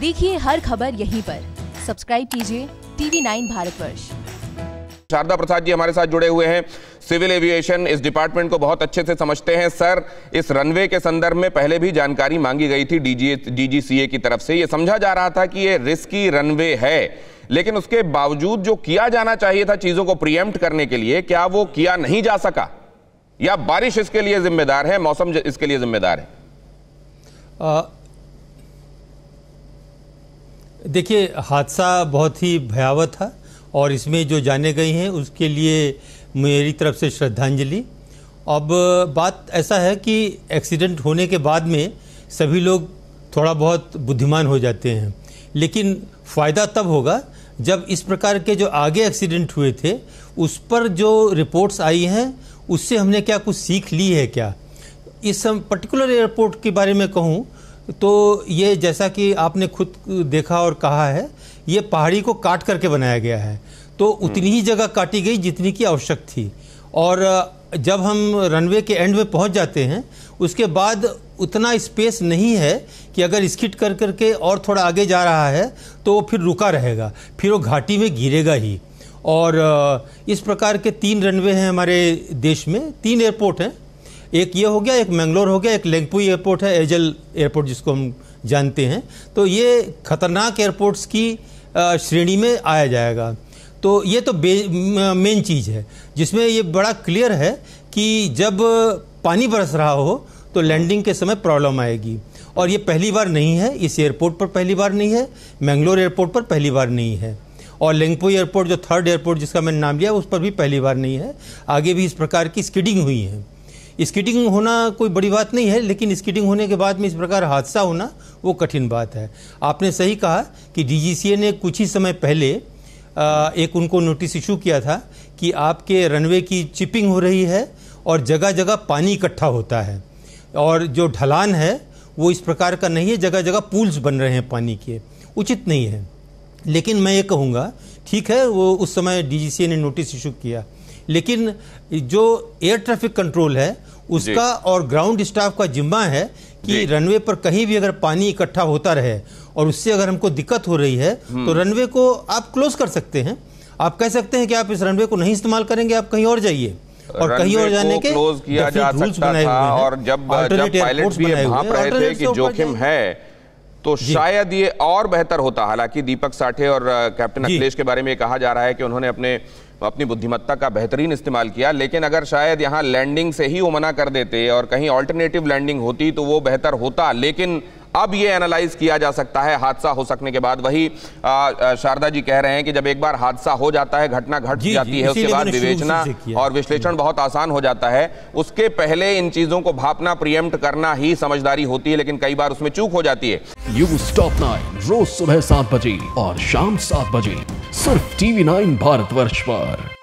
देखिए हर खबर यहीं पर सब्सक्राइब कीजिए टीवी नाइन भारतवर्ष शारदा प्रसाद जी हमारे साथ जुड़े हुए हैं सिविल एविएशन इस डिपार्टमेंट को बहुत अच्छे से समझते हैं सर इस रनवे के संदर्भ में पहले भी जानकारी मांगी गई थी डीजी डीजीसीए की तरफ से ये समझा जा रहा था कि ये रिस्की रनवे है लेकिन उसके बावजूद जो किया जाना चाहिए था चीजों को प्रियम्प्ट करने के लिए क्या वो किया नहीं जा सका या बारिश इसके लिए जिम्मेदार है मौसम इसके लिए जिम्मेदार है आ... देखिए हादसा बहुत ही भयावह था और इसमें जो जाने गए हैं उसके लिए मेरी तरफ से श्रद्धांजलि अब बात ऐसा है कि एक्सीडेंट होने के बाद में सभी लोग थोड़ा बहुत बुद्धिमान हो जाते हैं लेकिन फ़ायदा तब होगा जब इस प्रकार के जो आगे एक्सीडेंट हुए थे उस पर जो रिपोर्ट्स आई हैं उससे हमने क्या कुछ सीख ली है क्या इस पर्टिकुलर एयरपोर्ट के बारे में कहूँ तो ये जैसा कि आपने खुद देखा और कहा है ये पहाड़ी को काट करके बनाया गया है तो उतनी ही जगह काटी गई जितनी की आवश्यक थी और जब हम रनवे के एंड में पहुंच जाते हैं उसके बाद उतना स्पेस नहीं है कि अगर स्किट कर करके और थोड़ा आगे जा रहा है तो वो फिर रुका रहेगा फिर वो घाटी में गिरेगा ही और इस प्रकार के तीन रनवे हैं हमारे देश में तीन एयरपोर्ट हैं एक ये हो गया एक मैंगलोर हो गया एक लेंगपुई एयरपोर्ट है एजल एयरपोर्ट जिसको हम जानते हैं तो ये खतरनाक एयरपोर्ट्स की श्रेणी में आया जाएगा तो ये तो मेन चीज़ है जिसमें ये बड़ा क्लियर है कि जब पानी बरस रहा हो तो लैंडिंग के समय प्रॉब्लम आएगी और ये पहली बार नहीं है इस एयरपोर्ट पर पहली बार नहीं है मैंगलोर एयरपोर्ट पर पहली बार नहीं है और लेंगपो एयरपोर्ट जो थर्ड एयरपोर्ट जिसका मैंने नाम लिया उस पर भी पहली बार नहीं है आगे भी इस प्रकार की स्किडिंग हुई है स्कीटिंग होना कोई बड़ी बात नहीं है लेकिन स्कीटिंग होने के बाद में इस प्रकार हादसा होना वो कठिन बात है आपने सही कहा कि डीजीसीए ने कुछ ही समय पहले आ, एक उनको नोटिस इशू किया था कि आपके रनवे की चिपिंग हो रही है और जगह जगह पानी इकट्ठा होता है और जो ढलान है वो इस प्रकार का नहीं है जगह जगह पूल्स बन रहे हैं पानी के उचित नहीं है लेकिन मैं ये कहूँगा ठीक है वो उस समय डीजीसीए ने नोटिस इशू किया लेकिन जो एयर ट्रैफिक कंट्रोल है उसका और ग्राउंड स्टाफ का जिम्मा है कि रनवे पर कहीं भी अगर पानी इकट्ठा होता रहे और उससे अगर हमको दिक्कत हो रही है तो रनवे हम्म। को आप क्लोज कर सकते हैं आप कह सकते हैं कि आप इस रनवे को नहीं इस्तेमाल करेंगे आप कहीं और जाइए और कहीं और जाने के क्लोज किया जा सकता था और जब जब पायलट भी भाप रहे थे कि जोखिम है तो शायद ये और बेहतर होता हालांकि दीपक साठे और कैप्टन अखिलेश के बारे में कहा जा रहा है कि उन्होंने अपने तो अपनी बुद्धिमत्ता का बेहतरीन इस्तेमाल किया लेकिन अगर शायद यहाँ लैंडिंग से ही वो मना कर देते और कहीं ऑल्टरनेटिव लैंडिंग होती तो वो बेहतर होता लेकिन अब ये एनालाइज किया जा सकता है हादसा हो सकने के बाद वही शारदा जी कह रहे हैं कि जब एक बार हादसा हो जाता है घटना घट गट जाती है उसके बाद विवेचना और विश्लेषण बहुत आसान हो जाता है उसके पहले इन चीजों को भापना प्रियम्प्ट करना ही समझदारी होती है लेकिन कई बार उसमें चूक हो जाती है यू स्टॉप नाइन रोज सुबह सात बजे और शाम सात बजे सिर्फ टीवी नाइन भारतवर्ष पर